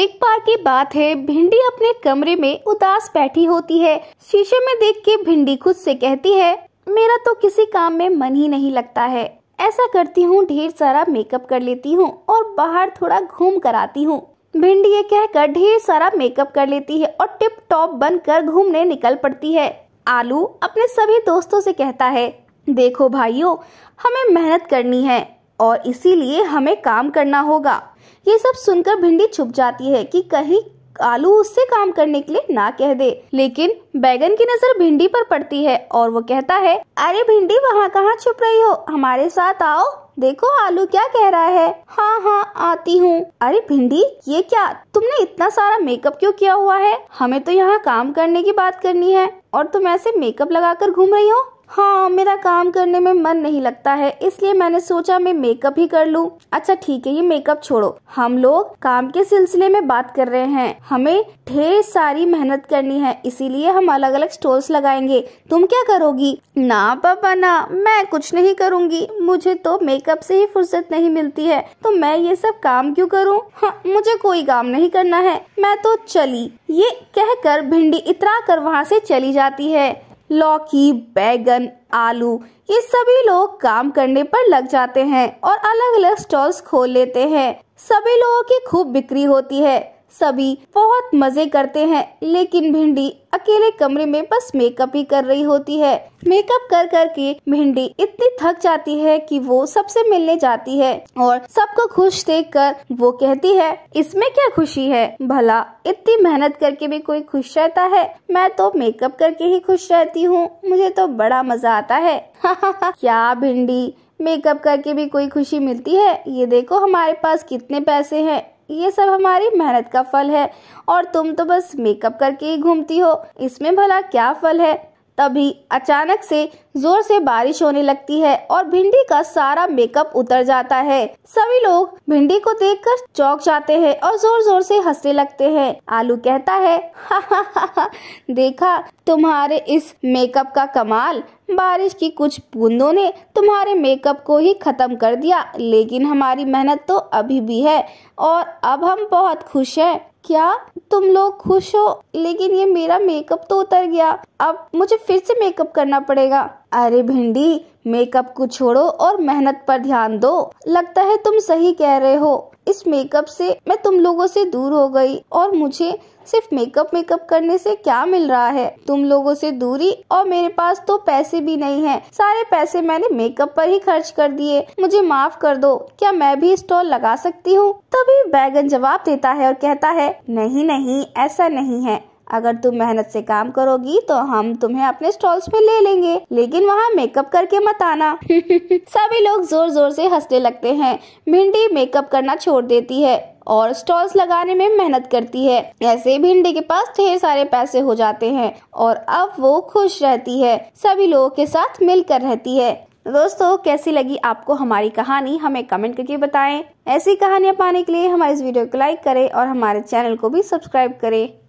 एक बार की बात है भिंडी अपने कमरे में उदास बैठी होती है शीशे में देख के भिंडी खुद से कहती है मेरा तो किसी काम में मन ही नहीं लगता है ऐसा करती हूँ ढेर सारा मेकअप कर लेती हूँ और बाहर थोड़ा घूम कर आती हूँ भिंडी ये कहकर ढेर सारा मेकअप कर लेती है और टिप टॉप बन कर घूमने निकल पड़ती है आलू अपने सभी दोस्तों से कहता है देखो भाइयों हमें मेहनत करनी है और इसीलिए हमें काम करना होगा ये सब सुनकर भिंडी छुप जाती है कि कहीं आलू उससे काम करने के लिए ना कह दे लेकिन बैगन की नजर भिंडी पर पड़ती है और वो कहता है अरे भिंडी वहाँ कहाँ छुप रही हो हमारे साथ आओ देखो आलू क्या कह रहा है हाँ हाँ आती हूँ अरे भिंडी ये क्या तुमने इतना सारा मेकअप क्यों किया हुआ है हमें तो यहाँ काम करने की बात करनी है और तुम ऐसे मेकअप लगाकर घूम रही हो हाँ मेरा काम करने में मन नहीं लगता है इसलिए मैंने सोचा मैं मेकअप ही कर लूँ अच्छा ठीक है ये मेकअप छोड़ो हम लोग काम के सिलसिले में बात कर रहे हैं हमें ढेर सारी मेहनत करनी है इसीलिए हम अलग अलग स्टोल्स लगाएंगे तुम क्या करोगी ना पापा ना मैं कुछ नहीं करूँगी मुझे तो मेकअप से ही फुर्सत नहीं मिलती है तो मैं ये सब काम क्यों करूँ हाँ, मुझे कोई काम नहीं करना है मैं तो चली ये कहकर भिंडी इतरा कर वहाँ से चली जाती है लौकी बैगन आलू ये सभी लोग काम करने पर लग जाते हैं और अलग अलग स्टॉल्स खोल लेते हैं सभी लोगों की खूब बिक्री होती है सभी बहुत मजे करते हैं लेकिन भिंडी अकेले कमरे में बस मेकअप ही कर रही होती है मेकअप कर कर के भिंडी इतनी थक जाती है कि वो सबसे मिलने जाती है और सबको खुश देखकर वो कहती है इसमें क्या खुशी है भला इतनी मेहनत करके भी कोई खुश रहता है मैं तो मेकअप करके ही खुश रहती हूँ मुझे तो बड़ा मजा आता है क्या भिंडी मेकअप करके भी कोई खुशी मिलती है ये देखो हमारे पास कितने पैसे हैं ये सब हमारी मेहनत का फल है और तुम तो बस मेकअप करके ही घूमती हो इसमें भला क्या फल है तभी अचानक से जोर से बारिश होने लगती है और भिंडी का सारा मेकअप उतर जाता है सभी लोग भिंडी को देखकर चौक जाते हैं और जोर जोर से हंसने लगते हैं आलू कहता है हा हा हा हा देखा तुम्हारे इस मेकअप का कमाल बारिश की कुछ बूंदों ने तुम्हारे मेकअप को ही खत्म कर दिया लेकिन हमारी मेहनत तो अभी भी है और अब हम बहुत खुश हैं क्या तुम लोग खुश हो लेकिन ये मेरा मेकअप तो उतर गया अब मुझे फिर से मेकअप करना पड़ेगा अरे भिंडी मेकअप को छोड़ो और मेहनत पर ध्यान दो लगता है तुम सही कह रहे हो इस मेकअप से मैं तुम लोगों से दूर हो गई और मुझे सिर्फ मेकअप मेकअप करने से क्या मिल रहा है तुम लोगों से दूरी और मेरे पास तो पैसे भी नहीं है सारे पैसे मैंने मेकअप पर ही खर्च कर दिए मुझे माफ कर दो क्या मैं भी स्टॉल लगा सकती हूँ तभी बैगन जवाब देता है और कहता है नहीं नहीं ऐसा नहीं है अगर तुम मेहनत से काम करोगी तो हम तुम्हें अपने स्टॉल्स में ले लेंगे लेकिन वहाँ मेकअप करके मत आना सभी लोग जोर जोर से हंसने लगते हैं भिंडी मेकअप करना छोड़ देती है और स्टॉल्स लगाने में मेहनत करती है ऐसे भिंडी के पास ढेर सारे पैसे हो जाते हैं और अब वो खुश रहती है सभी लोगों के साथ मिलकर रहती है दोस्तों कैसी लगी आपको हमारी कहानी हमें कमेंट करके बताएं ऐसी कहानियां पाने के लिए हमारे इस वीडियो को लाइक करें और हमारे चैनल को भी सब्सक्राइब करें